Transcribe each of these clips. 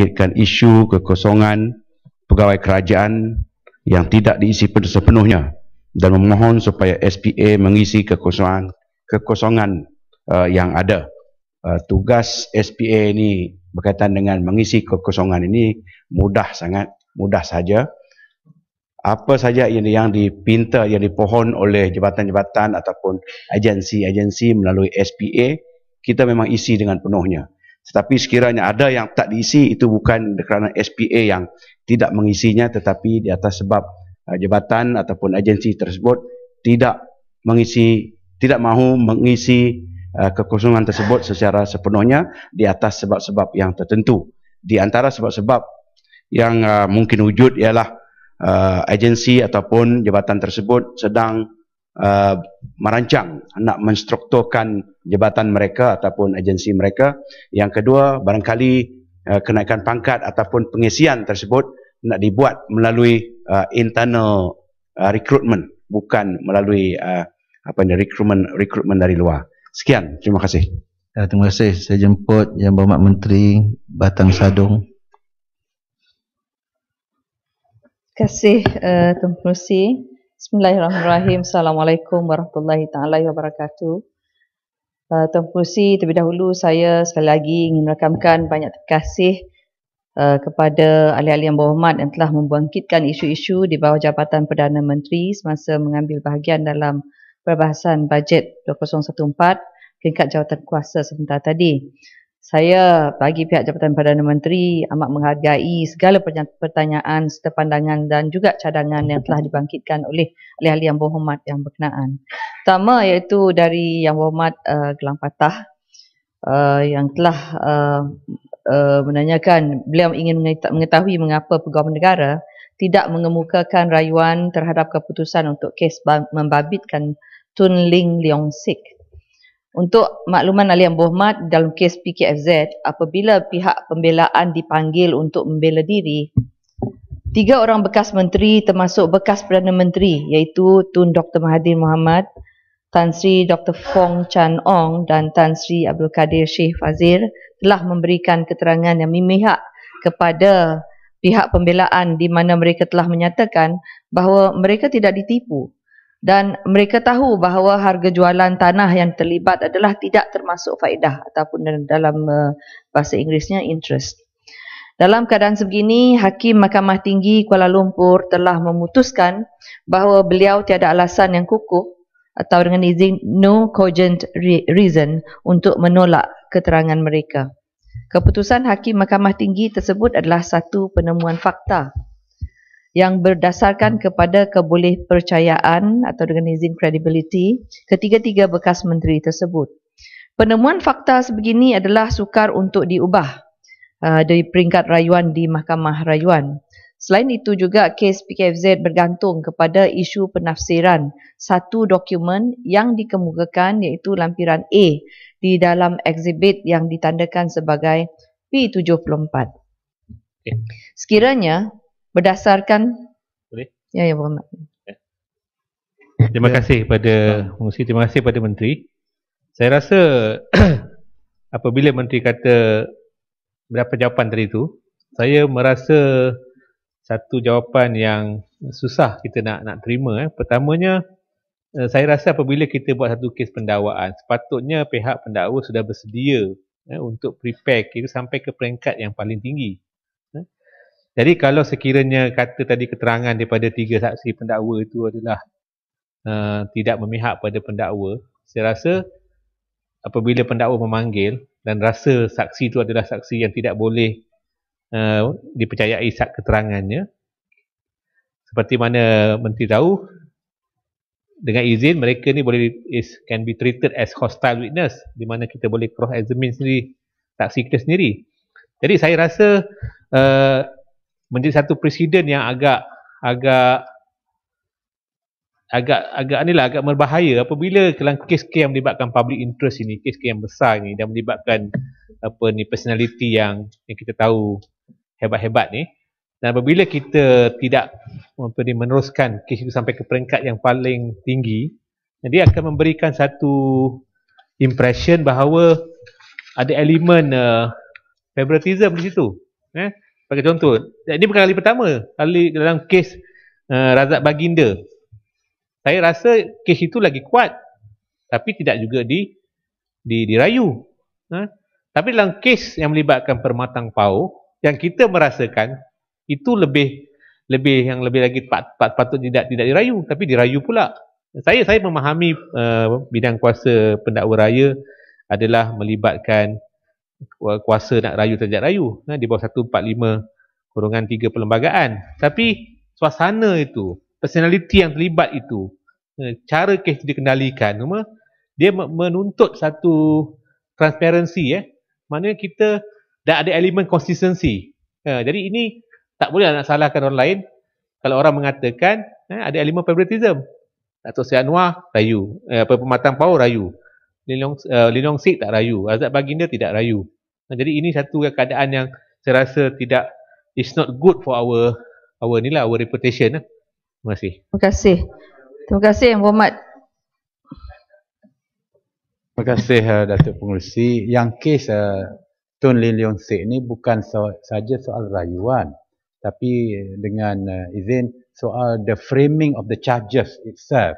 memikirkan isu kekosongan pegawai kerajaan yang tidak diisi sepenuhnya dan memohon supaya SPA mengisi kekosongan kekosongan uh, yang ada. Uh, tugas SPA ini berkaitan dengan mengisi kekosongan ini mudah sangat, mudah saja. Apa saja yang, yang dipinta, yang dipohon oleh jabatan-jabatan ataupun agensi-agensi melalui SPA, kita memang isi dengan penuhnya. Tetapi sekiranya ada yang tak diisi itu bukan kerana SPA yang tidak mengisinya tetapi di atas sebab uh, jabatan ataupun agensi tersebut tidak mengisi tidak mahu mengisi uh, kekosongan tersebut secara sepenuhnya di atas sebab-sebab yang tertentu. Di antara sebab-sebab yang uh, mungkin wujud ialah agensi ataupun jabatan tersebut sedang uh, merancang nak menstrukturkan jabatan mereka ataupun agensi mereka. Yang kedua, barangkali uh, kenaikan pangkat ataupun pengisian tersebut nak dibuat melalui uh, internal uh, recruitment bukan melalui uh, apa ni recruitment recruitment dari luar. Sekian, terima kasih. Ya, terima kasih. Saya jemput Yang Berhormat Menteri Batang Sadong. Terima kasih uh, Tuan Perusi. Bismillahirrahmanirrahim. Assalamualaikum warahmatullahi taala wabarakatuh. Uh, Tuan Pengerusi, terlebih dahulu saya sekali lagi ingin merakamkan banyak terima kasih uh, kepada ahli-ahli yang berhormat yang telah membangkitkan isu-isu di bawah Jabatan Perdana Menteri semasa mengambil bahagian dalam perbahasan bajet 2014 tingkat jawatan kuasa sebentar tadi saya bagi pihak Jabatan Perdana Menteri amat menghargai segala pertanyaan setepandangan dan juga cadangan yang telah dibangkitkan oleh ahli-ahli yang berhormat yang berkenaan. Pertama iaitu dari yang berhormat uh, Gelang Patah uh, yang telah uh, uh, menanyakan beliau ingin mengetahui mengapa Pegawai Negara tidak mengemukakan rayuan terhadap keputusan untuk kes membabitkan Tun Ling Leong Sik untuk makluman Ali Bohmat dalam kes PKFZ, apabila pihak pembelaan dipanggil untuk membela diri, tiga orang bekas menteri termasuk bekas Perdana Menteri iaitu Tun Dr. Mahathir Mohamad, Tan Sri Dr. Fong Chan Ong dan Tan Sri Abdul Kadir Sheikh Fazir telah memberikan keterangan yang memihak kepada pihak pembelaan di mana mereka telah menyatakan bahawa mereka tidak ditipu dan mereka tahu bahawa harga jualan tanah yang terlibat adalah tidak termasuk faedah ataupun dalam eh, bahasa Inggerisnya interest. Dalam keadaan sebegini, Hakim Mahkamah Tinggi Kuala Lumpur telah memutuskan bahawa beliau tiada alasan yang kukuh atau dengan izin no cogent reason untuk menolak keterangan mereka. Keputusan Hakim Mahkamah Tinggi tersebut adalah satu penemuan fakta yang berdasarkan hmm. kepada keboleh atau dengan izin credibility ketiga-tiga bekas menteri tersebut. Penemuan fakta sebegini adalah sukar untuk diubah uh, dari peringkat rayuan di mahkamah rayuan. Selain itu juga kes PKFZ bergantung kepada isu penafsiran satu dokumen yang dikemukakan iaitu lampiran A di dalam exhibit yang ditandakan sebagai P74. Sekiranya berdasarkan boleh ya ya boleh ya. ya. terima kasih pada mesti terima kasih pada menteri saya rasa apabila menteri kata berapa jawapan tadi tu saya merasa satu jawapan yang susah kita nak nak terima eh pertamanya eh, saya rasa apabila kita buat satu kes pendakwaan sepatutnya pihak pendakwa sudah bersedia eh, untuk prepare kita sampai ke peringkat yang paling tinggi jadi kalau sekiranya kata tadi keterangan daripada tiga saksi pendakwa itu adalah uh, tidak memihak pada pendakwa, saya rasa apabila pendakwa memanggil dan rasa saksi itu adalah saksi yang tidak boleh uh, dipercayai saat keterangannya, seperti mana menteri tahu, dengan izin mereka ni boleh is, can be treated as hostile witness di mana kita boleh cross examine sendiri saksi kita sendiri. Jadi saya rasa uh, menjadi satu presiden yang agak agak agak agak inilah agak berbahaya apabila kelang kes-kes yang melibatkan public interest ini kes-kes yang besar ini, dan melibatkan apa ni personality yang yang kita tahu hebat-hebat ni dan apabila kita tidak apa ni meneruskan kes itu sampai ke peringkat yang paling tinggi jadi akan memberikan satu impression bahawa ada elemen uh, eh, favoritism di situ eh? sebagai contoh eh, ini bukan kali pertama kali dalam kes uh, razak baginda saya rasa kes itu lagi kuat tapi tidak juga di, di dirayu ha? tapi dalam kes yang melibatkan permatang pau yang kita merasakan itu lebih lebih yang lebih lagi patut, patut tidak tidak dirayu tapi dirayu pula saya saya memahami uh, bidang kuasa pendakwa raya adalah melibatkan kuasa nak rayu tajak rayu nah, ha, di bawah 145 kurungan tiga perlembagaan tapi suasana itu personaliti yang terlibat itu eh, cara kes dikendalikan cuma dia menuntut satu transparansi eh maknanya kita dah ada elemen konsistensi eh, ha, jadi ini tak boleh lah nak salahkan orang lain kalau orang mengatakan eh, ada elemen favoritism Dato' Sri Anwar rayu eh, apa pematang power rayu Linong, uh, Linong Sik tak rayu. Azab baginda tidak rayu. Nah, jadi ini satu keadaan yang saya rasa tidak, it's not good for our, our inilah, our reputation. Eh. Terima kasih. Terima kasih. Terima kasih Muhammad. Terima kasih uh, Datuk Pengurusi. Yang kes uh, Tun Lin Leong Sik ni bukan so, saja soal rayuan. Tapi dengan uh, izin soal the framing of the charges itself.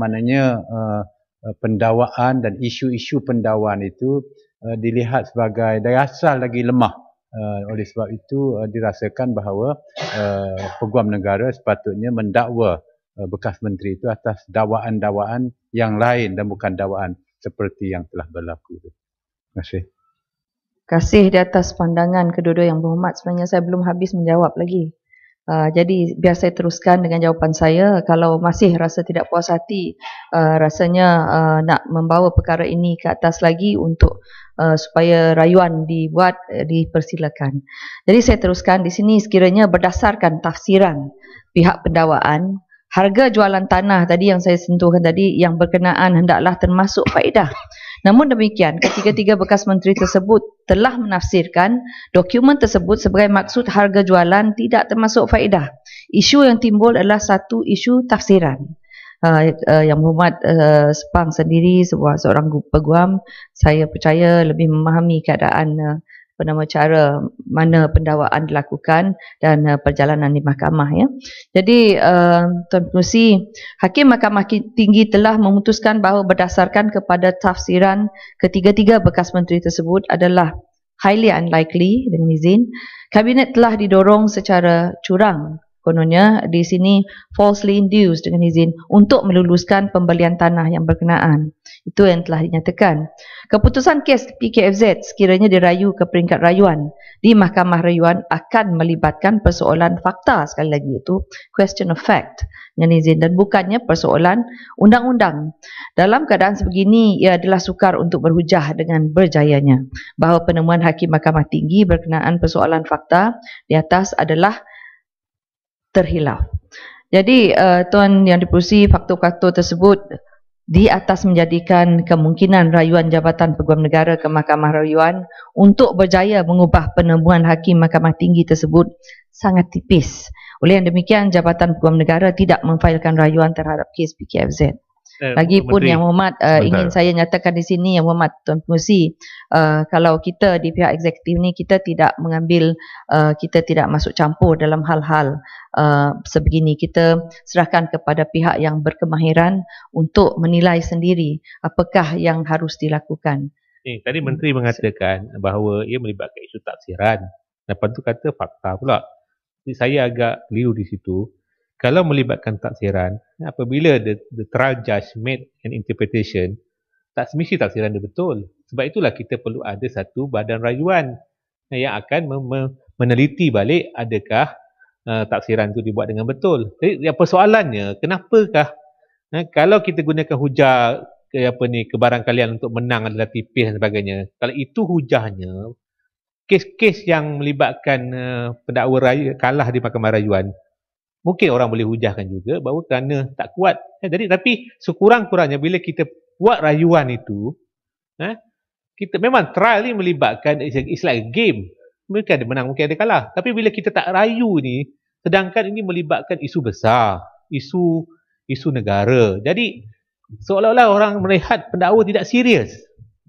Maknanya uh, Uh, pendawaan dan isu-isu pendawaan itu uh, dilihat sebagai dari asal lagi lemah. Uh, oleh sebab itu uh, dirasakan bahawa uh, peguam negara sepatutnya mendakwa uh, bekas menteri itu atas dakwaan-dakwaan yang lain dan bukan dakwaan seperti yang telah berlaku. Terima kasih. Terima kasih di atas pandangan kedua-dua yang berhormat. Sebenarnya saya belum habis menjawab lagi. Uh, jadi biar saya teruskan dengan jawapan saya kalau masih rasa tidak puas hati uh, rasanya uh, nak membawa perkara ini ke atas lagi untuk uh, supaya rayuan dibuat uh, dipersilakan. Jadi saya teruskan di sini sekiranya berdasarkan tafsiran pihak pendawaan harga jualan tanah tadi yang saya sentuhkan tadi yang berkenaan hendaklah termasuk faedah Namun demikian, ketiga-tiga bekas menteri tersebut telah menafsirkan dokumen tersebut sebagai maksud harga jualan tidak termasuk faedah. Isu yang timbul adalah satu isu tafsiran. Uh, uh, yang Muhammad uh, ah, Sepang sendiri sebuah seorang peguam saya percaya lebih memahami keadaan uh, apa nama cara mana pendawaan dilakukan dan uh, perjalanan di mahkamah ya. Jadi uh, Tuan Pengerusi, Hakim Mahkamah Tinggi telah memutuskan bahawa berdasarkan kepada tafsiran ketiga-tiga bekas menteri tersebut adalah highly unlikely dengan izin kabinet telah didorong secara curang kononnya di sini falsely induced dengan izin untuk meluluskan pembelian tanah yang berkenaan. Itu yang telah dinyatakan. Keputusan kes PKFZ sekiranya dirayu ke peringkat rayuan di Mahkamah Rayuan akan melibatkan persoalan fakta sekali lagi itu question of fact dengan izin dan bukannya persoalan undang-undang. Dalam keadaan sebegini ia adalah sukar untuk berhujah dengan berjayanya bahawa penemuan Hakim Mahkamah Tinggi berkenaan persoalan fakta di atas adalah terhilaf. Jadi uh, tuan yang dipusi faktor-faktor tersebut di atas menjadikan kemungkinan rayuan Jabatan Peguam Negara ke Mahkamah Rayuan untuk berjaya mengubah penemuan Hakim Mahkamah Tinggi tersebut sangat tipis. Oleh yang demikian, Jabatan Peguam Negara tidak memfailkan rayuan terhadap kes PKFZ. Lagi Lagipun Yang Muhammad uh, ingin saya nyatakan di sini Yang Muhammad Tuan Pengusi uh, kalau kita di pihak eksekutif ni kita tidak mengambil uh, kita tidak masuk campur dalam hal-hal uh, sebegini kita serahkan kepada pihak yang berkemahiran untuk menilai sendiri apakah yang harus dilakukan. Eh, tadi menteri hmm. mengatakan bahawa ia melibatkan isu tafsiran. Lepas tu kata fakta pula. Jadi saya agak liru di situ. Kalau melibatkan tafsiran, apabila the, the trial judge made an interpretation, tak semisi taksiran dia betul. Sebab itulah kita perlu ada satu badan rayuan yang akan mem- meneliti balik adakah uh, taksiran itu dibuat dengan betul. Jadi yang persoalannya, kenapakah eh, kalau kita gunakan hujah ke, apa ni, kebarangkalian untuk menang adalah tipis dan sebagainya, kalau itu hujahnya, kes-kes yang melibatkan uh, pendakwa raya, kalah di mahkamah rayuan mungkin orang boleh hujahkan juga bahawa kerana tak kuat. Eh, jadi tapi sekurang-kurangnya bila kita buat rayuan itu, eh, kita memang trial ni melibatkan it's like, game. Mungkin ada menang, mungkin ada kalah. Tapi bila kita tak rayu ni, sedangkan ini melibatkan isu besar, isu isu negara. Jadi seolah-olah orang melihat pendakwa tidak serius.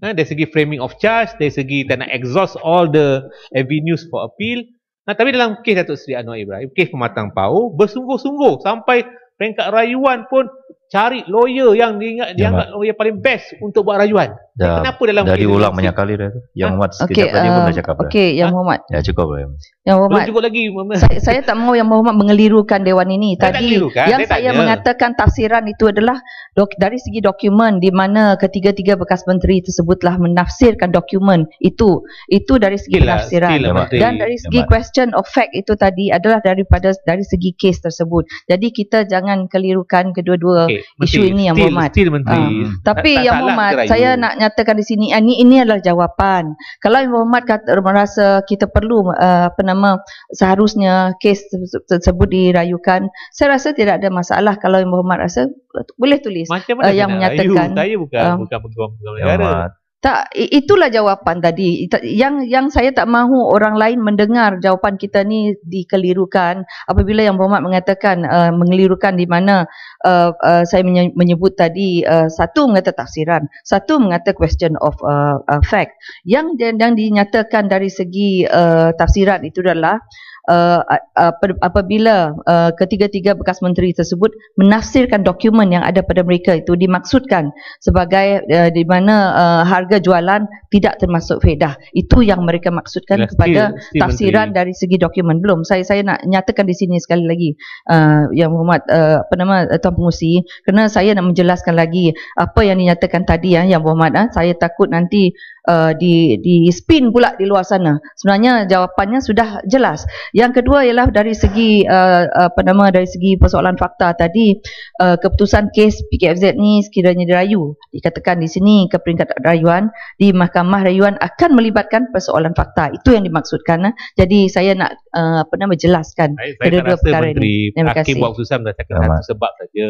Eh, dari segi framing of charge, dari segi tak nak exhaust all the avenues for appeal, Nah, tapi dalam kes Datuk Seri Anwar Ibrahim, kes pematang pau, bersungguh-sungguh sampai peringkat rayuan pun cari lawyer yang dianggap, dianggap lawyer paling best untuk buat rayuan dah, eh, kenapa dalam dah diulang banyak kali dah tu. Yang ah, Muhammad sekejap okay, tadi uh, pun dah eh, cakap okay, dah. Okey, Yang ah, Muhammad. Ya, cukup lah. Yang Muhammad. cukup lagi. Saya, saya tak mahu Yang Muhammad mengelirukan Dewan ini. Tadi tak yang saya tanya. mengatakan tafsiran itu adalah dari segi dokumen di mana ketiga-tiga bekas menteri tersebutlah menafsirkan dokumen itu. Itu dari segi Bila, tafsiran. Bila, Dan dari segi Bila. question of fact itu tadi adalah daripada dari segi case tersebut. Jadi kita jangan kelirukan kedua-dua okay, isu menteri, ini Yang still, Muhammad. Uh, tapi Yang tak Muhammad, saya nak nyatakan di sini ini ah, ini adalah jawapan. Kalau Imam Muhammad kata, merasa kita perlu uh, apa nama seharusnya kes tersebut dirayukan, saya rasa tidak ada masalah kalau Imam Muhammad rasa boleh tulis uh, yang menyatakan. Macam saya bukan uh, bukan peguam-peguam ya, negara. Tak itulah jawapan tadi yang yang saya tak mahu orang lain mendengar jawapan kita ni dikelirukan apabila yang Muhammad mengatakan uh, mengelirukan di mana uh, uh, saya menyebut tadi uh, satu mengata tafsiran satu mengata question of uh, uh, fact yang yang dinyatakan dari segi uh, tafsiran itu adalah uh, apabila uh, ketiga-tiga bekas menteri tersebut menafsirkan dokumen yang ada pada mereka itu dimaksudkan sebagai uh, di mana uh, harga jualan tidak termasuk faedah itu yang mereka maksudkan Bila kepada still, tafsiran menteri. dari segi dokumen belum saya saya nak nyatakan di sini sekali lagi uh, yang Muhammad uh, apa nama uh, tuan pengusi kerana saya nak menjelaskan lagi apa yang dinyatakan tadi ya yang Muhammad uh, saya takut nanti uh, di di spin pula di luar sana. Sebenarnya jawapannya sudah jelas. Yang kedua ialah dari segi uh, apa nama dari segi persoalan fakta tadi uh, keputusan kes PKFZ ni sekiranya dirayu dikatakan di sini ke peringkat rayuan di mahkamah rayuan akan melibatkan persoalan fakta. Itu yang dimaksudkan. Uh. Jadi saya nak uh, apa nama jelaskan kedua-dua perkara ini. Terima kasih. Hakim Wak Susam dah cakap satu sebab saja.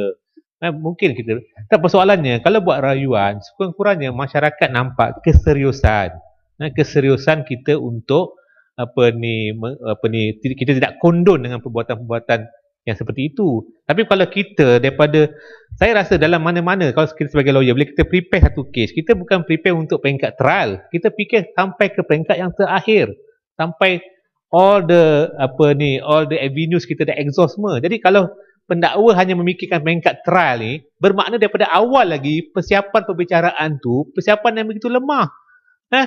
Eh, mungkin kita. tak persoalannya, kalau buat rayuan, sekurang-kurangnya masyarakat nampak keseriusan. Eh, keseriusan kita untuk apa ni apa ni kita tidak kondon dengan perbuatan-perbuatan yang seperti itu. Tapi kalau kita daripada saya rasa dalam mana-mana kalau kita sebagai lawyer bila kita prepare satu kes, kita bukan prepare untuk peringkat trial. Kita fikir sampai ke peringkat yang terakhir. Sampai all the apa ni all the avenues kita dah exhaust semua. Jadi kalau pendakwa hanya memikirkan mengkat trial ni bermakna daripada awal lagi persiapan pembicaraan tu persiapan yang begitu lemah eh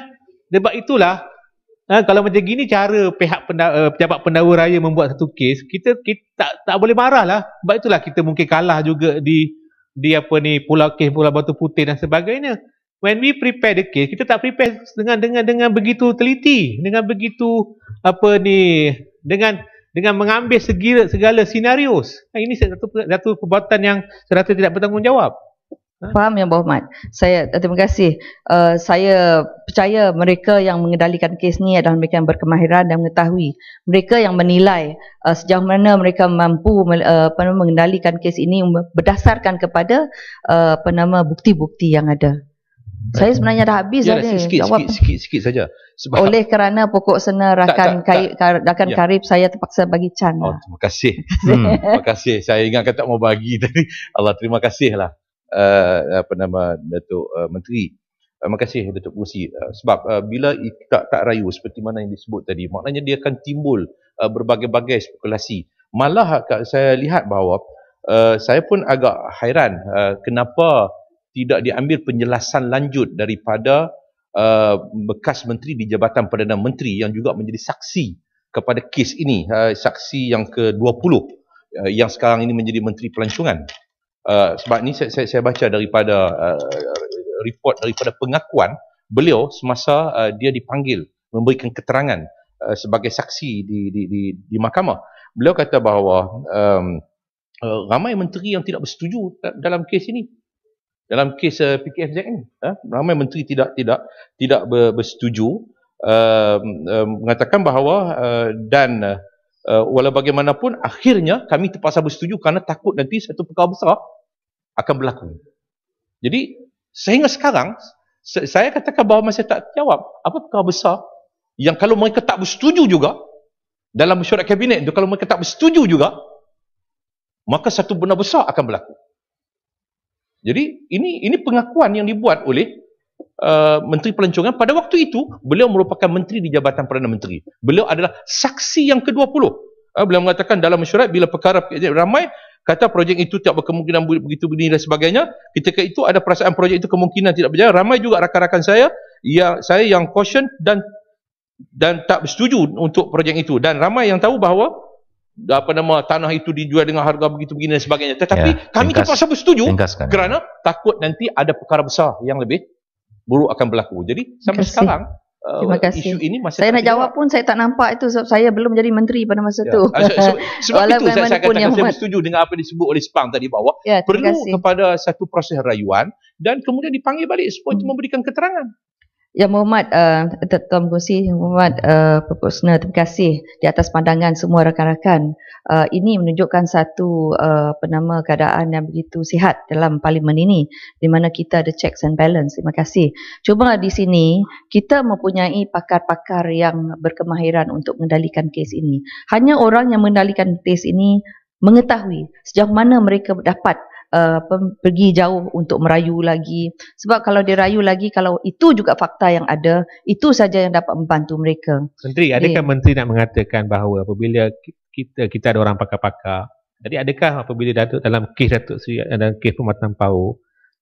sebab itulah eh, kalau macam gini cara pihak pendakwa, eh, pejabat pendakwa raya membuat satu kes kita, kita tak tak boleh marah lah. sebab itulah kita mungkin kalah juga di di apa ni pulau kes pulau batu putih dan sebagainya when we prepare the case kita tak prepare dengan dengan dengan begitu teliti dengan begitu apa ni dengan dengan mengambil segala, segala senario. Ini satu, satu perbuatan yang serata tidak bertanggungjawab. Ha? Faham yang berhormat. Saya eh, terima kasih. Uh, saya percaya mereka yang mengendalikan kes ni adalah mereka yang berkemahiran dan mengetahui. Mereka yang menilai uh, sejauh mana mereka mampu uh, mengendalikan kes ini um, berdasarkan kepada uh, bukti-bukti yang ada. Saya sebenarnya dah habis ya, dah ni. Sikit, sikit, sikit, sikit saja. Sebab Oleh kerana pokok sena rakan, tak, tak, rakan ya. karib saya terpaksa bagi can. Oh, terima kasih. hmm. Terima kasih. Saya ingatkan kata mau bagi tadi. Allah terima kasih lah. Uh, apa nama Datuk uh, Menteri. Uh, terima kasih Datuk Pusi. Uh, eh, sebab uh, bila tak, tak rayu seperti mana yang disebut tadi, maknanya dia akan timbul uh, berbagai-bagai spekulasi. Malah saya lihat bahawa uh, saya pun agak hairan uh, kenapa tidak diambil penjelasan lanjut daripada uh, bekas menteri di Jabatan Perdana Menteri yang juga menjadi saksi kepada kes ini, uh, saksi yang ke-20 uh, yang sekarang ini menjadi Menteri Pelancongan. Uh, sebab ini saya, saya, saya baca daripada uh, report daripada pengakuan beliau semasa uh, dia dipanggil memberikan keterangan uh, sebagai saksi di, di, di, di mahkamah. Beliau kata bahawa um, uh, ramai menteri yang tidak bersetuju uh, dalam kes ini dalam kes uh, eh, PKF Zain eh, ramai menteri tidak tidak tidak bersetuju uh, uh, mengatakan bahawa uh, dan uh, uh, bagaimanapun akhirnya kami terpaksa bersetuju kerana takut nanti satu perkara besar akan berlaku. Jadi sehingga sekarang saya katakan bahawa masih tak jawab apa perkara besar yang kalau mereka tak bersetuju juga dalam mesyuarat kabinet itu kalau mereka tak bersetuju juga maka satu benda besar akan berlaku. Jadi ini ini pengakuan yang dibuat oleh uh, Menteri Pelancongan pada waktu itu beliau merupakan menteri di Jabatan Perdana Menteri. Beliau adalah saksi yang ke-20. Uh, beliau mengatakan dalam mesyuarat bila perkara ramai kata projek itu tidak berkemungkinan begitu begini dan sebagainya. Ketika itu ada perasaan projek itu kemungkinan tidak berjaya. Ramai juga rakan-rakan saya yang saya yang caution dan dan tak bersetuju untuk projek itu dan ramai yang tahu bahawa apa nama tanah itu dijual dengan harga begitu begini dan sebagainya tetapi ya, kami ringkas, terpaksa bersetuju ringkaskan. kerana takut nanti ada perkara besar yang lebih buruk akan berlaku jadi sampai Terima sekarang uh, Terima uh, kasih. isu ini masih saya nak jawab pun saya tak nampak itu sebab saya belum jadi menteri pada masa ya. tu ah, so, sebab Walau itu saya, saya katakan saya bersetuju dengan apa disebut oleh Sepang tadi bahawa ya, perlu kasih. kepada satu proses rayuan dan kemudian dipanggil balik supaya hmm. memberikan keterangan yang Muhammad uh, Tuan Kongsi Yang Muhammad uh, eh, Perkosna Terima kasih Di atas pandangan Semua rakan-rakan uh, Ini menunjukkan Satu uh, Penama keadaan Yang begitu sihat Dalam parlimen ini Di mana kita ada Checks and balance Terima kasih Cuma di sini Kita mempunyai Pakar-pakar Yang berkemahiran Untuk mengendalikan Kes ini Hanya orang yang Mengendalikan kes ini Mengetahui Sejauh mana mereka Dapat uh, pergi jauh untuk merayu lagi sebab kalau dia rayu lagi kalau itu juga fakta yang ada itu saja yang dapat membantu mereka menteri adakah okay. menteri nak mengatakan bahawa apabila kita kita ada orang pakar-pakar jadi adakah apabila datuk dalam kes datuk Sri dan kes pematang pau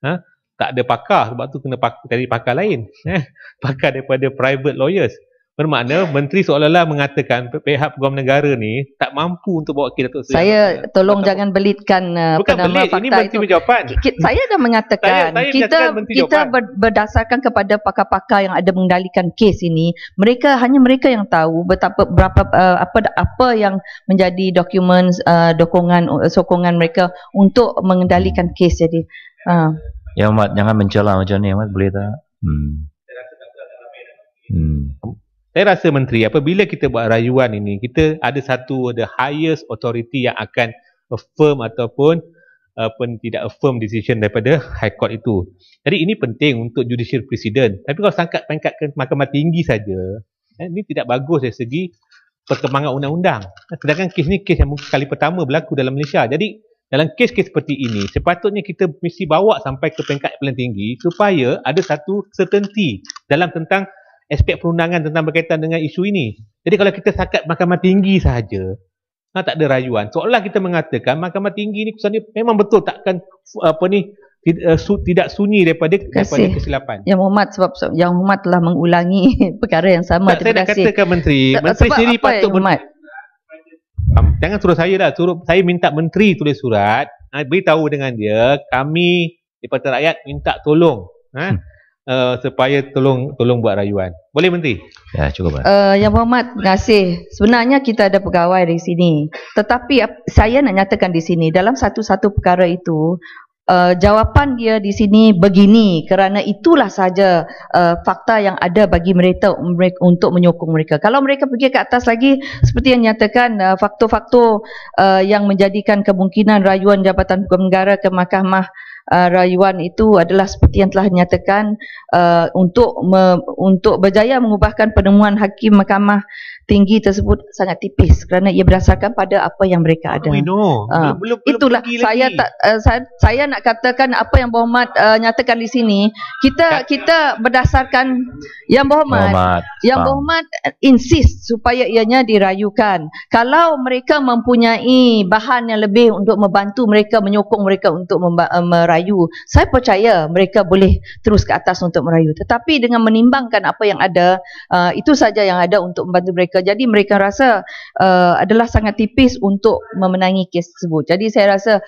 ha tak ada pakar sebab tu kena pakar, cari pakar lain eh pakar daripada private lawyers bermakna menteri seolah-olah mengatakan pihak peguam negara ni tak mampu untuk bawa ke Datuk Seri. Saya tolong Atau jangan belitkan uh, bukan penama belit, fakta ini itu. Jawapan. Saya dah mengatakan saya, saya kita kita jawapan. berdasarkan kepada pakar-pakar yang ada mengendalikan kes ini, mereka hanya mereka yang tahu betapa berapa uh, apa apa yang menjadi dokumen uh, dokongan uh, sokongan mereka untuk mengendalikan kes jadi uh. Ya Mat, jangan mencela macam ni Mat, boleh tak? Hmm. Saya rasa menteri apabila kita buat rayuan ini, kita ada satu the highest authority yang akan affirm ataupun ataupun tidak affirm decision daripada High Court itu. Jadi ini penting untuk judicial president. Tapi kalau sangkat pangkat ke mahkamah tinggi saja, eh, ini tidak bagus dari segi perkembangan undang-undang. Sedangkan kes ni kes yang mungkin kali pertama berlaku dalam Malaysia. Jadi dalam kes-kes seperti ini, sepatutnya kita mesti bawa sampai ke peringkat yang paling tinggi supaya ada satu certainty dalam tentang aspek perundangan tentang berkaitan dengan isu ini. Jadi kalau kita sakat mahkamah tinggi sahaja, ha, tak ada rayuan. Seolah kita mengatakan mahkamah tinggi ini kesannya memang betul takkan apa ni eh, tidak sunyi daripada, daripada kesilapan. Yang Muhammad sebab yang Muhammad telah mengulangi perkara yang sama. Tak, saya nak katakan menteri, tak, menteri sendiri patut Muhammad? Jangan suruh saya lah suruh saya minta menteri tulis surat, ha, beritahu dengan dia kami daripada rakyat minta tolong. Ha? Hmm uh, supaya tolong tolong buat rayuan. Boleh menteri? Ya, cukup Pak. Uh, eh, yang berhormat, terima kasih. Sebenarnya kita ada pegawai di sini. Tetapi saya nak nyatakan di sini dalam satu-satu perkara itu Uh, jawapan dia di sini begini kerana itulah saja uh, fakta yang ada bagi mereka untuk menyokong mereka. Kalau mereka pergi ke atas lagi seperti yang nyatakan uh, faktor-faktor uh, yang menjadikan kemungkinan rayuan Jabatan Hukum Negara ke mahkamah uh, rayuan itu adalah seperti yang telah nyatakan uh, untuk me, untuk berjaya mengubahkan penemuan hakim mahkamah tinggi tersebut sangat tipis kerana ia berdasarkan pada apa yang mereka ada. Oh, no. uh, ah, belum, belum, itulah saya tak uh, eh, saya, saya nak katakan apa yang Muhammad uh, nyatakan di sini kita Kat, ya. kita berdasarkan yang Muhammad, yang Faham. Muhammad eh, insist supaya ianya dirayukan. Kalau mereka mempunyai bahan yang lebih untuk membantu mereka menyokong mereka untuk memba- merayu, saya percaya mereka boleh terus ke atas untuk merayu. Tetapi dengan menimbangkan apa yang ada, uh, itu saja yang ada untuk membantu mereka mereka. Jadi mereka rasa uh, adalah sangat tipis untuk memenangi kes tersebut. Jadi saya rasa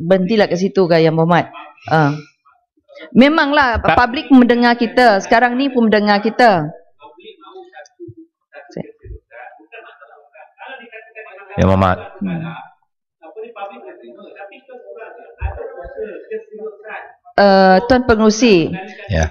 berhentilah ke situ gaya Muhammad. Uh. Memanglah tak. publik mendengar kita. Sekarang ni pun mendengar kita. Ya Muhammad. Hmm. Uh, Tuan Pengurusi. Yeah.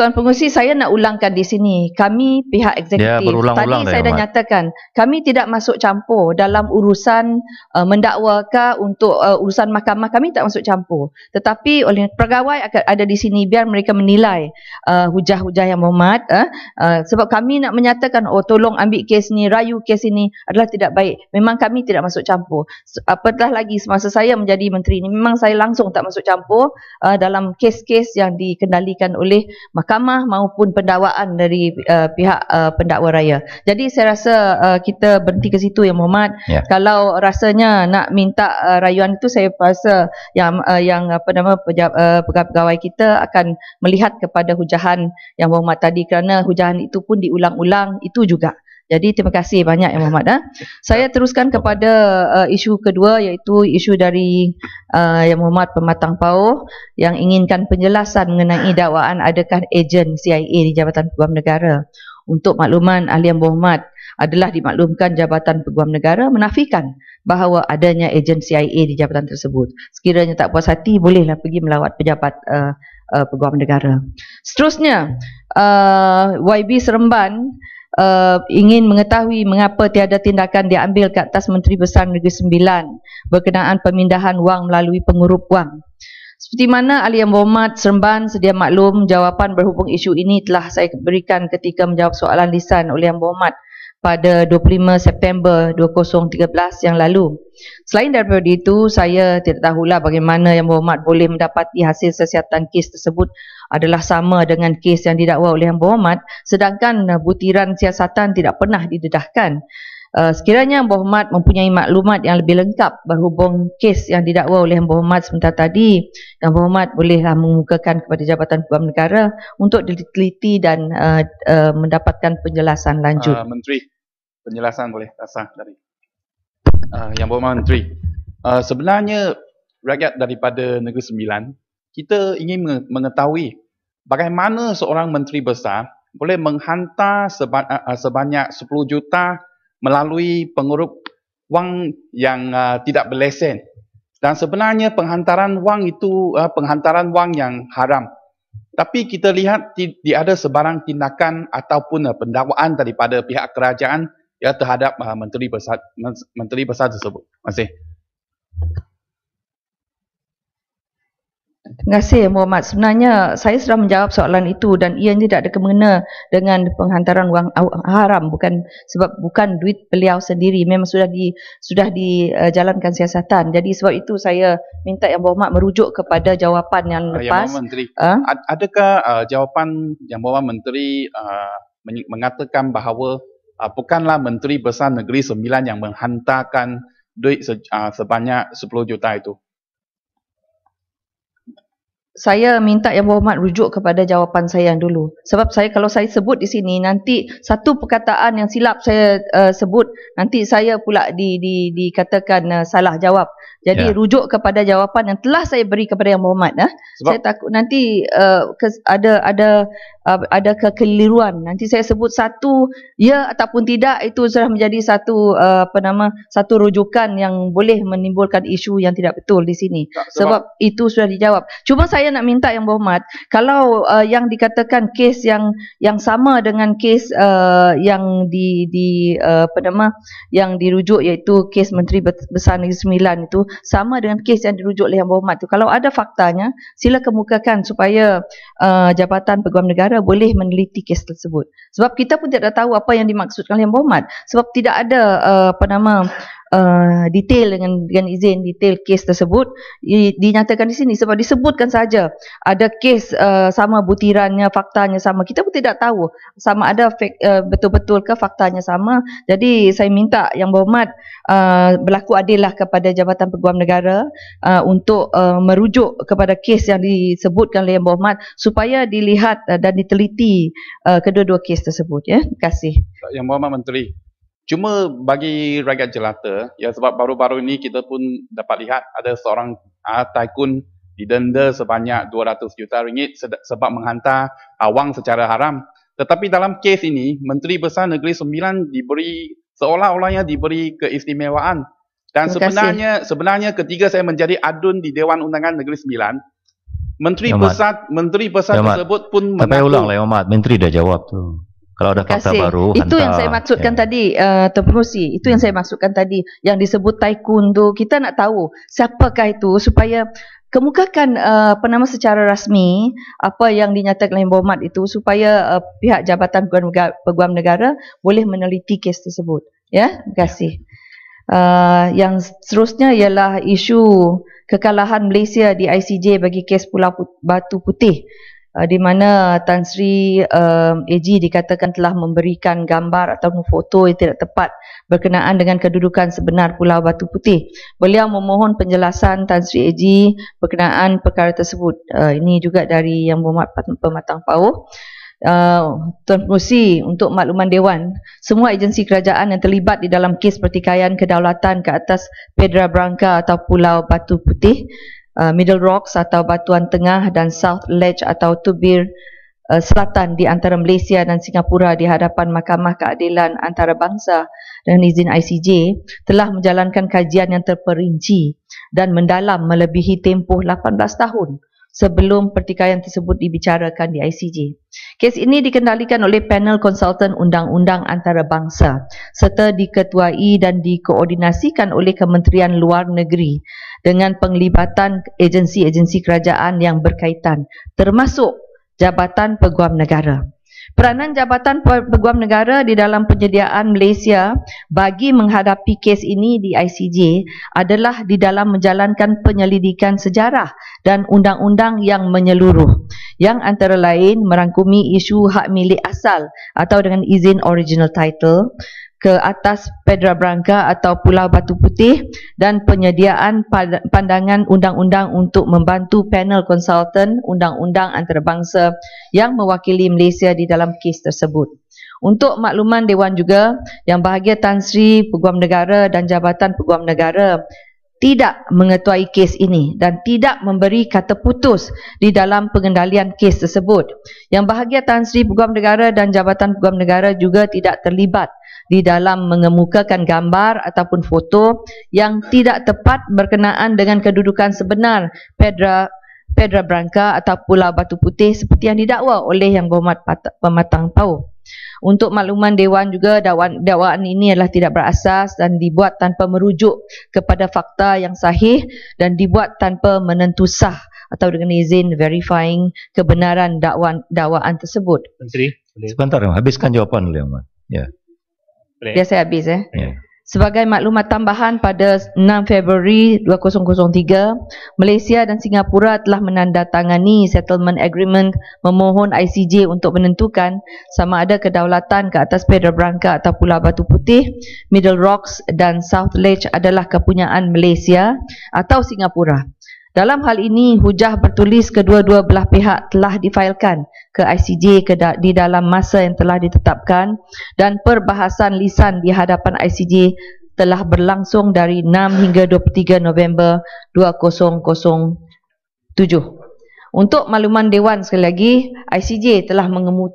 Tuan Pengerusi, saya nak ulangkan di sini. Kami pihak ya, eksekutif. Ya, tadi saya dah Umat. nyatakan, kami tidak masuk campur dalam urusan uh, mendakwakah untuk uh, urusan mahkamah. Kami tak masuk campur. Tetapi oleh pegawai akan ada di sini biar mereka menilai uh, hujah-hujah yang memat. Uh, uh, sebab kami nak menyatakan, oh tolong ambil kes ni, rayu kes ini adalah tidak baik. Memang kami tidak masuk campur. Apatah lagi semasa saya menjadi menteri ini, memang saya langsung tak masuk campur uh, dalam kes-kes yang dikendalikan oleh mahkamah mahkamah maupun pendakwaan dari uh, pihak uh, pendakwa raya. Jadi saya rasa uh, kita berhenti ke situ ya Muhammad. Yeah. Kalau rasanya nak minta uh, rayuan itu saya rasa yang uh, yang apa nama pejab, uh, pegawai kita akan melihat kepada hujahan yang Muhammad tadi kerana hujahan itu pun diulang-ulang itu juga. Jadi terima kasih banyak yang Muhammad. Ha? Saya teruskan kepada uh, isu kedua iaitu isu dari uh, Yang Muhammad Pematang Pau yang inginkan penjelasan mengenai dakwaan adakah ejen CIA di Jabatan Peguam Negara. Untuk makluman Ahli Yang Muhammad adalah dimaklumkan Jabatan Peguam Negara menafikan bahawa adanya ejen CIA di jabatan tersebut. Sekiranya tak puas hati bolehlah pergi melawat pejabat uh, uh, Peguam Negara. Seterusnya uh, YB Seremban uh, ingin mengetahui mengapa tiada tindakan diambil ke atas Menteri Besar Negeri Sembilan berkenaan pemindahan wang melalui pengurup wang. Seperti mana Ali yang berhormat Seremban sedia maklum jawapan berhubung isu ini telah saya berikan ketika menjawab soalan lisan oleh yang berhormat pada 25 September 2013 yang lalu. Selain daripada itu, saya tidak tahulah bagaimana yang berhormat boleh mendapati hasil sesiapan kes tersebut adalah sama dengan kes yang didakwa oleh Hamba Muhammad sedangkan uh, butiran siasatan tidak pernah didedahkan. Uh, sekiranya Hamba Muhammad mempunyai maklumat yang lebih lengkap berhubung kes yang didakwa oleh Hamba Muhammad sebentar tadi, Hamba Muhammad bolehlah mengemukakan kepada Jabatan Perubahan Negara untuk diteliti dan uh, uh, mendapatkan penjelasan lanjut. Uh, Menteri, penjelasan boleh asal dari uh, Yang Berhormat Menteri. Uh, sebenarnya rakyat daripada Negeri Sembilan kita ingin mengetahui bagaimana seorang menteri besar boleh menghantar eh, eh, sebanyak 10 juta melalui pengurup wang yang uh, tidak berlesen. Dan sebenarnya penghantaran wang itu uh, penghantaran wang yang haram. Tapi kita lihat tidak ada sebarang tindakan ataupun uh, pendakwaan daripada pihak kerajaan ya terhadap uh, menteri besar menteri besar tersebut. Masih. Terima kasih Muhammad. Sebenarnya saya sudah menjawab soalan itu dan ia tidak ada kemena dengan penghantaran wang haram bukan sebab bukan duit beliau sendiri memang sudah di sudah dijalankan uh, siasatan. Jadi sebab itu saya minta yang Muhammad merujuk kepada jawapan yang ah, lepas. Yang Menteri, ha? adakah uh, jawapan yang Muhammad Menteri uh, mengatakan bahawa uh, bukanlah Menteri Besar Negeri Sembilan yang menghantarkan duit se uh, sebanyak 10 juta itu? saya minta yang berhormat rujuk kepada jawapan saya yang dulu sebab saya kalau saya sebut di sini nanti satu perkataan yang silap saya uh, sebut nanti saya pula di di dikatakan uh, salah jawab jadi ya. rujuk kepada jawapan yang telah saya beri kepada yang Muhammad eh. saya takut nanti uh, ada ada uh, ada kekeliruan. Nanti saya sebut satu ya ataupun tidak itu sudah menjadi satu uh, apa nama satu rujukan yang boleh menimbulkan isu yang tidak betul di sini. Tak, sebab, sebab itu sudah dijawab. Cuma saya nak minta yang Muhammad, kalau uh, yang dikatakan kes yang yang sama dengan kes uh, yang di di uh, apa nama yang dirujuk iaitu kes Menteri Besar Negeri Sembilan itu sama dengan kes yang dirujuk oleh Yang Berhormat tu. Kalau ada faktanya, sila kemukakan supaya uh, Jabatan Peguam Negara boleh meneliti kes tersebut. Sebab kita pun tidak tahu apa yang dimaksudkan oleh Yang Berhormat. Sebab tidak ada uh, apa nama Uh, detail dengan dengan izin detail kes tersebut i, dinyatakan di sini sebab disebutkan saja ada kes uh, sama butirannya faktanya sama kita pun tidak tahu sama ada uh, betul-betul ke faktanya sama jadi saya minta yang berhormat uh, berlaku adillah kepada Jabatan Peguam Negara uh, untuk uh, merujuk kepada kes yang disebutkan oleh yang berhormat supaya dilihat uh, dan diteliti uh, kedua-dua kes tersebut ya terima kasih yang berhormat menteri Cuma bagi rakyat jelata, ya sebab baru-baru ini kita pun dapat lihat ada seorang uh, tycoon didenda sebanyak 200 juta ringgit sebab menghantar awang secara haram. Tetapi dalam kes ini, Menteri Besar Negeri Sembilan diberi seolah-olahnya diberi keistimewaan. Dan sebenarnya sebenarnya ketika saya menjadi adun di Dewan Undangan Negeri Sembilan, Menteri Besar Menteri Besar tersebut pun Tapi Tapi ulang lah Yomad. Menteri dah jawab tu. Kalau ada fakta baru hantar. Itu yang saya maksudkan yeah. tadi uh, eh, Tuan Itu yang saya maksudkan tadi Yang disebut Taikun tu Kita nak tahu Siapakah itu Supaya Kemukakan uh, eh, Penama secara rasmi Apa yang dinyatakan oleh Bomat itu Supaya uh, Pihak Jabatan Peguam Negara, Peguam Negara Boleh meneliti kes tersebut Ya yeah? Terima ya. kasih uh, Yang seterusnya ialah Isu Kekalahan Malaysia di ICJ Bagi kes Pulau Batu Putih Uh, di mana Tan Sri uh, um, AG dikatakan telah memberikan gambar atau foto yang tidak tepat berkenaan dengan kedudukan sebenar Pulau Batu Putih. Beliau memohon penjelasan Tan Sri Eji berkenaan perkara tersebut. Uh, ini juga dari Yang Berhormat Pematang Pauh. Uh, Tuan Pengurusi untuk makluman Dewan Semua agensi kerajaan yang terlibat di dalam kes pertikaian kedaulatan ke atas Pedra Branca atau Pulau Batu Putih Uh, Middle Rocks atau Batuan Tengah dan South Ledge atau Tubir uh, Selatan di antara Malaysia dan Singapura di hadapan Mahkamah Keadilan Antarabangsa dengan izin ICJ telah menjalankan kajian yang terperinci dan mendalam melebihi tempoh 18 tahun sebelum pertikaian tersebut dibicarakan di ICJ. Kes ini dikendalikan oleh panel konsultan undang-undang antarabangsa serta diketuai dan dikoordinasikan oleh Kementerian Luar Negeri dengan penglibatan agensi-agensi kerajaan yang berkaitan termasuk Jabatan Peguam Negara. Peranan Jabatan Peguam Negara di dalam penyediaan Malaysia bagi menghadapi kes ini di ICJ adalah di dalam menjalankan penyelidikan sejarah dan undang-undang yang menyeluruh yang antara lain merangkumi isu hak milik asal atau dengan izin original title, ke atas Pedra Branca atau Pulau Batu Putih dan penyediaan pandangan undang-undang untuk membantu panel konsultan undang-undang antarabangsa yang mewakili Malaysia di dalam kes tersebut. Untuk makluman Dewan juga, yang bahagia Tan Sri, Peguam Negara dan Jabatan Peguam Negara tidak mengetuai kes ini dan tidak memberi kata putus di dalam pengendalian kes tersebut. Yang bahagia Tan Sri Peguam Negara dan Jabatan Peguam Negara juga tidak terlibat di dalam mengemukakan gambar ataupun foto yang tidak tepat berkenaan dengan kedudukan sebenar Pedra Pedra Branca atau Pulau Batu Putih seperti yang didakwa oleh Yang Berhormat Pematang Pau. Untuk makluman Dewan juga, dakwaan, dakwaan ini adalah tidak berasas dan dibuat tanpa merujuk kepada fakta yang sahih dan dibuat tanpa menentu sah atau dengan izin verifying kebenaran dakwaan, dakwaan tersebut. Menteri, sebentar, habiskan jawapan dulu, Ya. Yeah. Biar saya habis eh. Yeah. Sebagai maklumat tambahan pada 6 Februari 2003, Malaysia dan Singapura telah menandatangani settlement agreement memohon ICJ untuk menentukan sama ada kedaulatan ke atas Pedra Branca atau Pulau Batu Putih, Middle Rocks dan South Ledge adalah kepunyaan Malaysia atau Singapura. Dalam hal ini, hujah bertulis kedua-dua belah pihak telah difailkan ke ICJ ke da di dalam masa yang telah ditetapkan dan perbahasan lisan di hadapan ICJ telah berlangsung dari 6 hingga 23 November 2007. Untuk makluman Dewan sekali lagi, ICJ telah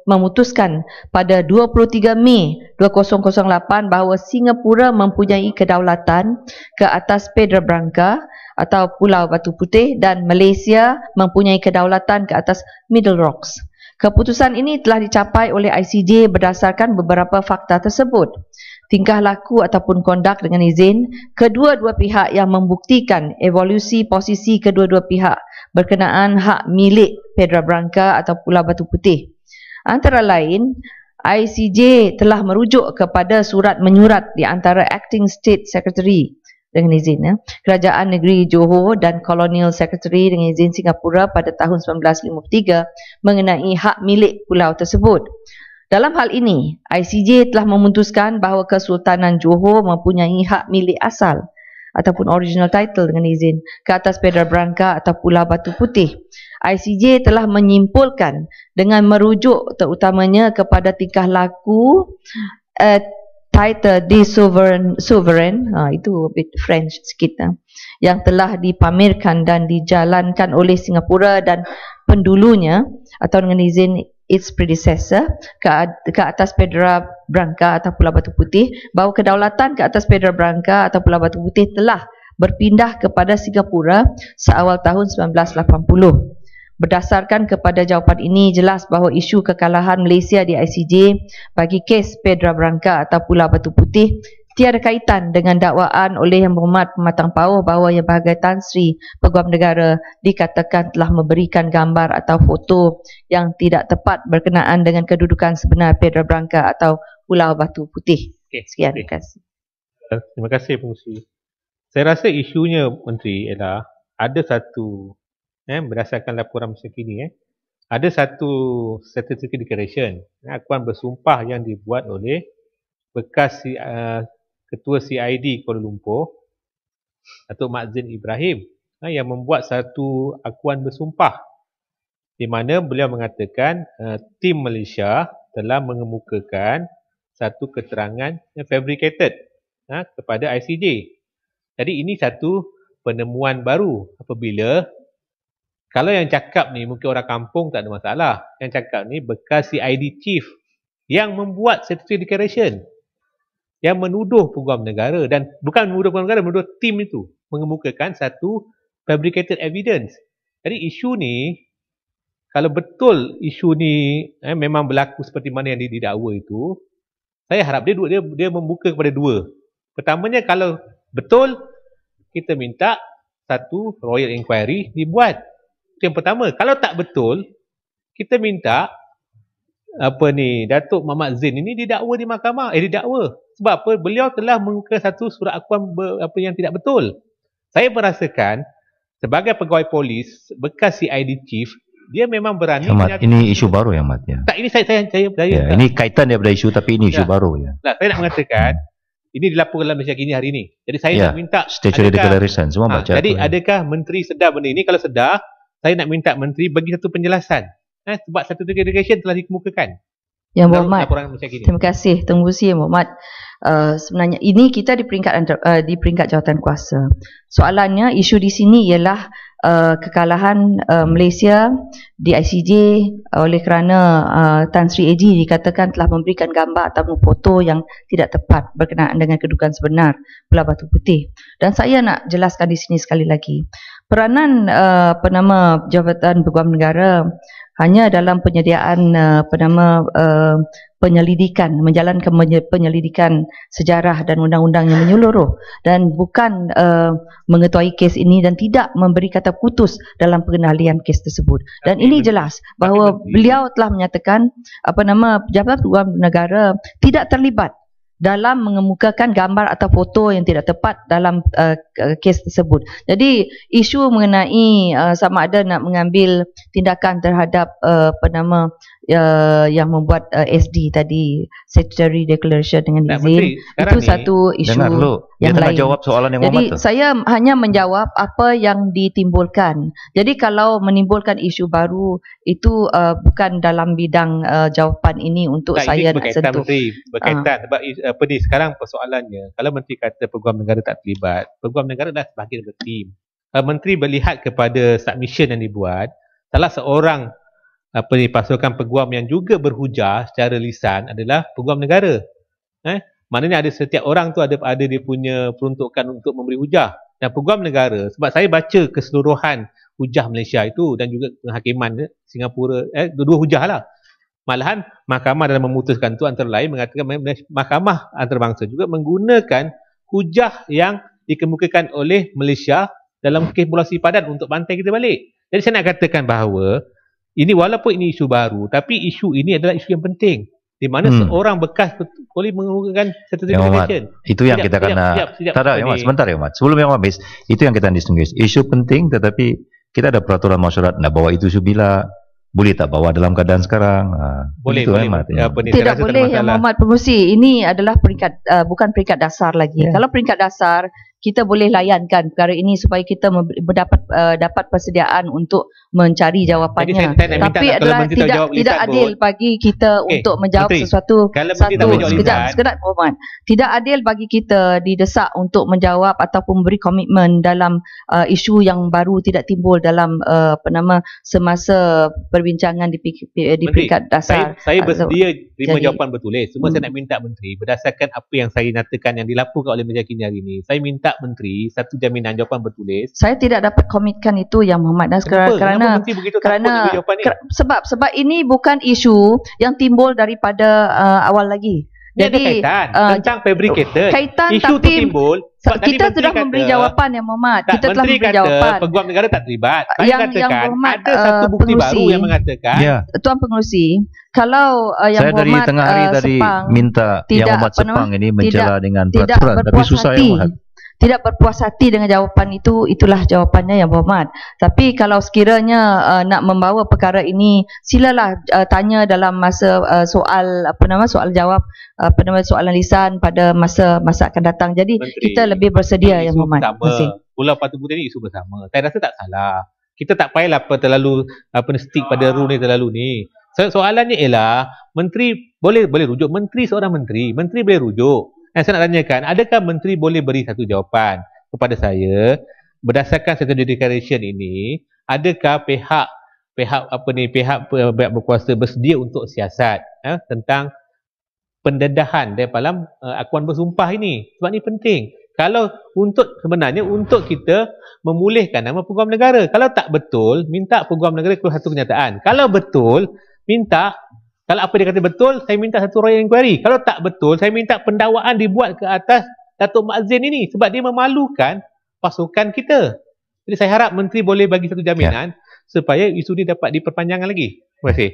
memutuskan pada 23 Mei 2008 bahawa Singapura mempunyai kedaulatan ke atas Pedra Branca atau Pulau Batu Putih dan Malaysia mempunyai kedaulatan ke atas Middle Rocks. Keputusan ini telah dicapai oleh ICJ berdasarkan beberapa fakta tersebut. Tingkah laku ataupun kondak dengan izin, kedua-dua pihak yang membuktikan evolusi posisi kedua-dua pihak berkenaan hak milik Pedra Branca atau Pulau Batu Putih. Antara lain, ICJ telah merujuk kepada surat menyurat di antara Acting State Secretary dengan izin ya. Kerajaan Negeri Johor dan Colonial Secretary dengan izin Singapura pada tahun 1953 mengenai hak milik pulau tersebut. Dalam hal ini, ICJ telah memutuskan bahawa Kesultanan Johor mempunyai hak milik asal ataupun original title dengan izin ke atas Pedra Branca atau Pulau Batu Putih. ICJ telah menyimpulkan dengan merujuk terutamanya kepada tingkah laku uh, title the sovereign sovereign ha, itu a bit french sikit ha, yang telah dipamerkan dan dijalankan oleh Singapura dan pendulunya atau dengan izin its predecessor ke, ke atas Pedra Branca atau Pulau Batu Putih bahawa kedaulatan ke atas Pedra Branca atau Pulau Batu Putih telah berpindah kepada Singapura seawal tahun 1980 Berdasarkan kepada jawapan ini jelas bahawa isu kekalahan Malaysia di ICJ bagi kes Pedra Branca atau Pulau Batu Putih tiada kaitan dengan dakwaan oleh Yang Berhormat Pematang Pauh bahawa Yang Bahagia Tan Sri Peguam Negara dikatakan telah memberikan gambar atau foto yang tidak tepat berkenaan dengan kedudukan sebenar Pedra Branca atau Pulau Batu Putih. Okay. Sekian, okay. terima kasih. Eh, terima kasih, Pengusi. Saya rasa isunya, Menteri, ialah ada satu eh, berdasarkan laporan masa kini eh, ada satu certificate declaration eh, akuan bersumpah yang dibuat oleh bekas uh, ketua CID Kuala Lumpur Datuk Mak Zain Ibrahim eh, yang membuat satu akuan bersumpah di mana beliau mengatakan uh, tim Malaysia telah mengemukakan satu keterangan yang fabricated uh, kepada ICJ. Jadi ini satu penemuan baru apabila kalau yang cakap ni mungkin orang kampung tak ada masalah. Yang cakap ni bekas CID chief yang membuat certificate declaration. Yang menuduh peguam negara dan bukan menuduh peguam negara, menuduh tim itu. Mengemukakan satu fabricated evidence. Jadi isu ni, kalau betul isu ni eh, memang berlaku seperti mana yang didakwa itu, saya harap dia, dia, dia membuka kepada dua. Pertamanya kalau betul, kita minta satu royal inquiry dibuat itu yang pertama. Kalau tak betul, kita minta apa ni Datuk Muhammad Zain ini didakwa di mahkamah. Eh didakwa. Sebab apa? Beliau telah mengke satu surat akuan ber, apa yang tidak betul. Saya merasakan sebagai pegawai polis bekas CID chief dia memang berani Ahmad, ini isu baru ya Ahmad ya. Tak ini saya saya saya percaya. Ya, tak? ini kaitan daripada isu tapi ini isu ya. baru ya. Nah, saya nak mengatakan hmm. ini dilaporkan dalam Malaysia kini hari ini. Jadi saya ya. nak minta Stature adakah, semua ha, baca. Jadi ya. adakah ya. menteri sedar benda ini kalau sedar saya nak minta menteri bagi satu penjelasan eh, sebab satu regulation telah dikemukakan yang berhormat terima kasih Tuan Guzi yang berhormat Uh, eh, sebenarnya ini kita di peringkat uh, di peringkat jawatan kuasa. Soalannya isu di sini ialah uh, kekalahan uh, Malaysia di ICJ oleh kerana uh, Tan Sri Eji dikatakan telah memberikan gambar atau foto yang tidak tepat berkenaan dengan kedudukan sebenar Pulau Batu Putih. Dan saya nak jelaskan di sini sekali lagi peranan uh, eh, penama jabatan peguam negara hanya dalam penyediaan uh, eh, penama uh, eh, penyelidikan menjalankan penyelidikan sejarah dan undang-undang yang menyeluruh dan bukan uh, mengetuai kes ini dan tidak memberi kata putus dalam pengendalian kes tersebut dan ini jelas bahawa beliau telah menyatakan apa nama jabatan peguam negara tidak terlibat dalam mengemukakan gambar atau foto yang tidak tepat dalam uh, uh, kes tersebut. Jadi isu mengenai uh, sama ada nak mengambil tindakan terhadap uh, apa nama uh, yang membuat uh, SD tadi secretary declaration dengan izin Menteri, itu ni, satu isu dengar lain. yang lain. jawab soalan yang Jadi tu. saya hanya menjawab apa yang ditimbulkan. Jadi kalau menimbulkan isu baru itu uh, bukan dalam bidang uh, jawapan ini untuk tak, saya nak sentuh. Menteri, berkaitan uh. sebab apa ni sekarang persoalannya kalau menteri kata peguam negara tak terlibat, peguam negara dah sebahagian dari tim. Uh, menteri melihat kepada submission yang dibuat salah seorang apa ni pasukan peguam yang juga berhujah secara lisan adalah peguam negara. Eh, maknanya ada setiap orang tu ada ada dia punya peruntukan untuk memberi hujah. Dan peguam negara sebab saya baca keseluruhan hujah Malaysia itu dan juga penghakiman eh, Singapura eh dua hujah lah. Malahan mahkamah dalam memutuskan tu antara lain mengatakan mahkamah antarabangsa juga menggunakan hujah yang dikemukakan oleh Malaysia dalam kes bola sipadan untuk bantai kita balik. Jadi saya nak katakan bahawa ini walaupun ini isu baru tapi isu ini adalah isu yang penting di mana hmm. seorang bekas boleh mengurungkan certification. Ya, yang Umat, itu yang sejap, kita sejap, kena. Tidak, ya Mas, sebentar ya Mas. Sebelum yang habis, itu yang kita distinguish. Isu penting tetapi kita ada peraturan masyarakat nak bawa itu subila boleh tak bawa dalam keadaan sekarang? Ha, boleh, itu, eh, boleh. Mat, ya. ini, ya. Tidak boleh, Yang Muhammad Pemusi. Ini adalah peringkat, uh, bukan peringkat dasar lagi. Yeah. Kalau peringkat dasar, kita boleh layankan perkara ini supaya kita mendapat uh, dapat persediaan untuk mencari jawapannya Jadi, tapi nak, adalah tidak tidak lisan, adil bagi kita okay, untuk menjawab Menteri, sesuatu satu sekejap sekejap mohon tidak adil bagi kita didesak untuk menjawab ataupun memberi komitmen dalam uh, isu yang baru tidak timbul dalam uh, apa semasa perbincangan di di peringkat dasar saya, saya ah, bersedia terima Jadi, jawapan bertulis eh, cuma hmm. saya nak minta menteri berdasarkan apa yang saya nyatakan yang dilaporkan oleh kini hari ini saya minta tidak menteri satu jaminan jawapan bertulis saya tidak dapat komitkan itu yang Muhammad dan sekarang kenapa? kerana kenapa begitu kerana sebab sebab ini bukan isu yang timbul daripada uh, awal lagi ini jadi ada kaitan uh, tentang fabricated kaitan isu tapi timbul sebab kita sudah kata, memberi jawapan yang Muhammad tak, kita telah memberi jawapan. kata, jawapan peguam negara tak terlibat saya yang, katakan yang Muhammad, ada satu uh, bukti pengurusi, baru yang mengatakan ya. tuan pengerusi kalau uh, yang saya Muhammad dari tengah hari uh, tadi minta tidak, yang Muhammad Sepang ini menjela dengan peraturan tapi susah hati. ya Muhammad tidak berpuas hati dengan jawapan itu itulah jawapannya yang berhormat tapi kalau sekiranya uh, nak membawa perkara ini silalah uh, tanya dalam masa uh, soal apa nama soal jawab uh, apa nama soalan lisan pada masa masa akan datang jadi Menteri, kita lebih bersedia yang berhormat Pulau patut Putih ni isu bersama saya rasa tak salah kita tak payahlah terlalu apa stick pada rule ni terlalu ni so, soalannya ialah menteri boleh boleh rujuk menteri seorang menteri menteri boleh rujuk yang eh, saya nak tanyakan, adakah menteri boleh beri satu jawapan kepada saya berdasarkan satu declaration ini, adakah pihak pihak apa ni pihak pihak berkuasa bersedia untuk siasat eh, tentang pendedahan dalam uh, akuan bersumpah ini sebab ini penting kalau untuk sebenarnya untuk kita memulihkan nama peguam negara kalau tak betul minta peguam negara keluar satu kenyataan kalau betul minta kalau apa dia kata betul, saya minta satu royal inquiry. Kalau tak betul, saya minta pendakwaan dibuat ke atas Datuk Mak Zain ini sebab dia memalukan pasukan kita. Jadi saya harap menteri boleh bagi satu jaminan ya. supaya isu ini dapat diperpanjangkan lagi. Terima kasih.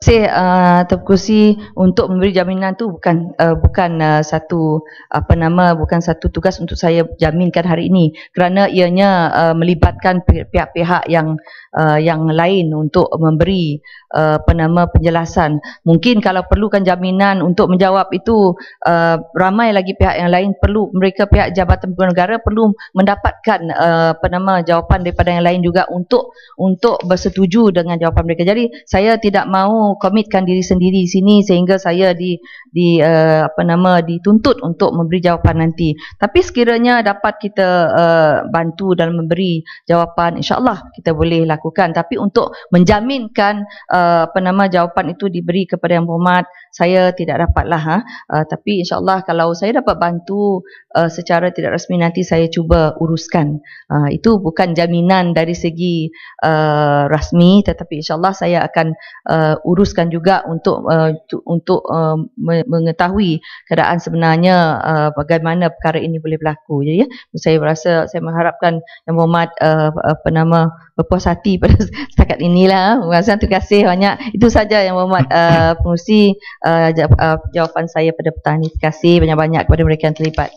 Terkusih, uh, terkusih untuk memberi jaminan tu bukan uh, bukan uh, satu apa nama bukan satu tugas untuk saya jaminkan hari ini kerana ianya uh, melibatkan pihak-pihak yang uh, yang lain untuk memberi uh, apa nama penjelasan mungkin kalau perlukan jaminan untuk menjawab itu uh, ramai lagi pihak yang lain perlu mereka pihak jabatan negara perlu mendapatkan uh, apa nama jawapan daripada yang lain juga untuk untuk bersetuju dengan jawapan mereka jadi saya tidak mahu komitkan diri sendiri di sini sehingga saya di di uh, apa nama dituntut untuk memberi jawapan nanti. Tapi sekiranya dapat kita uh, bantu dalam memberi jawapan insya-Allah kita boleh lakukan tapi untuk menjaminkan uh, apa nama jawapan itu diberi kepada yang berhormat saya tidak dapatlah ha uh, tapi insya-Allah kalau saya dapat bantu uh, secara tidak rasmi nanti saya cuba uruskan. Uh, itu bukan jaminan dari segi uh, rasmi tetapi insya-Allah saya akan uh, urus kuduskan juga untuk uh, untuk uh, mengetahui keadaan sebenarnya uh, bagaimana perkara ini boleh berlaku jadi ya, ya saya rasa saya mengharapkan yang berhormat uh, apa nama berpuas hati pada setakat inilah Mengasihan, terima kasih banyak itu saja yang berhormat uh, pengerusi uh, uh, jawapan saya pada petani terima kasih banyak-banyak kepada mereka yang terlibat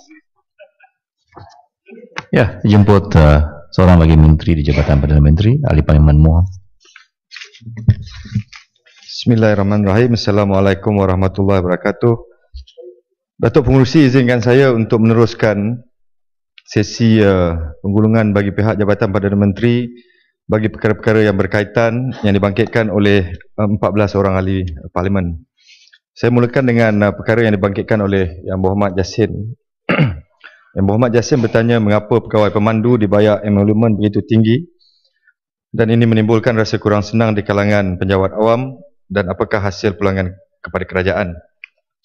ya jemput uh, seorang lagi menteri di Jabatan Perdana Menteri Ali Paiman Mohamad Thank you. Bismillahirrahmanirrahim. Assalamualaikum warahmatullahi wabarakatuh. Datuk Pengurusi izinkan saya untuk meneruskan sesi uh, penggulungan bagi pihak Jabatan Perdana Menteri bagi perkara-perkara yang berkaitan yang dibangkitkan oleh uh, eh, 14 orang ahli parlimen. Saya mulakan dengan uh, perkara yang dibangkitkan oleh Yang Berhormat Jasin. yang Berhormat Jasin bertanya mengapa pegawai pemandu dibayar emolumen begitu tinggi dan ini menimbulkan rasa kurang senang di kalangan penjawat awam dan apakah hasil pulangan kepada kerajaan?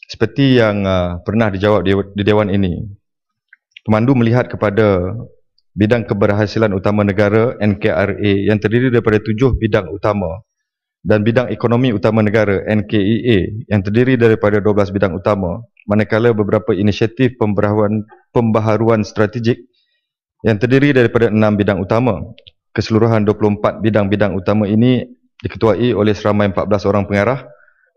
Seperti yang uh, pernah dijawab di, di Dewan ini, pemandu melihat kepada bidang keberhasilan utama negara NKRA yang terdiri daripada tujuh bidang utama dan bidang ekonomi utama negara NKEA yang terdiri daripada 12 bidang utama manakala beberapa inisiatif pemberahuan pembaharuan strategik yang terdiri daripada enam bidang utama keseluruhan 24 bidang-bidang utama ini diketuai oleh seramai 14 orang pengarah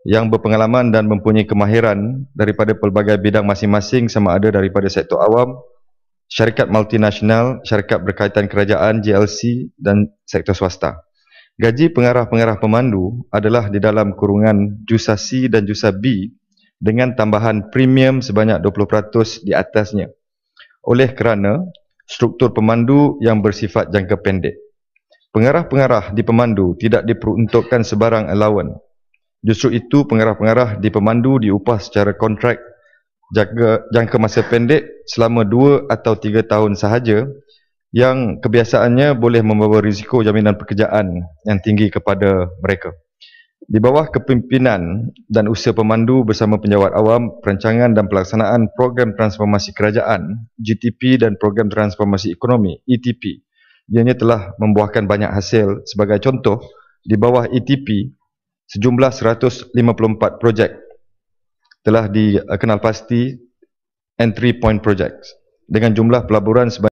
yang berpengalaman dan mempunyai kemahiran daripada pelbagai bidang masing-masing sama ada daripada sektor awam, syarikat multinasional, syarikat berkaitan kerajaan GLC dan sektor swasta. Gaji pengarah-pengarah pemandu adalah di dalam kurungan jusa C dan jusa B dengan tambahan premium sebanyak 20% di atasnya. Oleh kerana struktur pemandu yang bersifat jangka pendek. Pengarah-pengarah di pemandu tidak diperuntukkan sebarang allowance. Justru itu pengarah-pengarah di pemandu diupah secara kontrak jangka, jangka masa pendek selama dua atau tiga tahun sahaja yang kebiasaannya boleh membawa risiko jaminan pekerjaan yang tinggi kepada mereka. Di bawah kepimpinan dan usaha pemandu bersama penjawat awam, perancangan dan pelaksanaan program transformasi kerajaan, GTP dan program transformasi ekonomi, ETP, ianya telah membuahkan banyak hasil sebagai contoh di bawah ETP sejumlah 154 projek telah dikenalpasti entry point projects dengan jumlah pelaburan sebanyak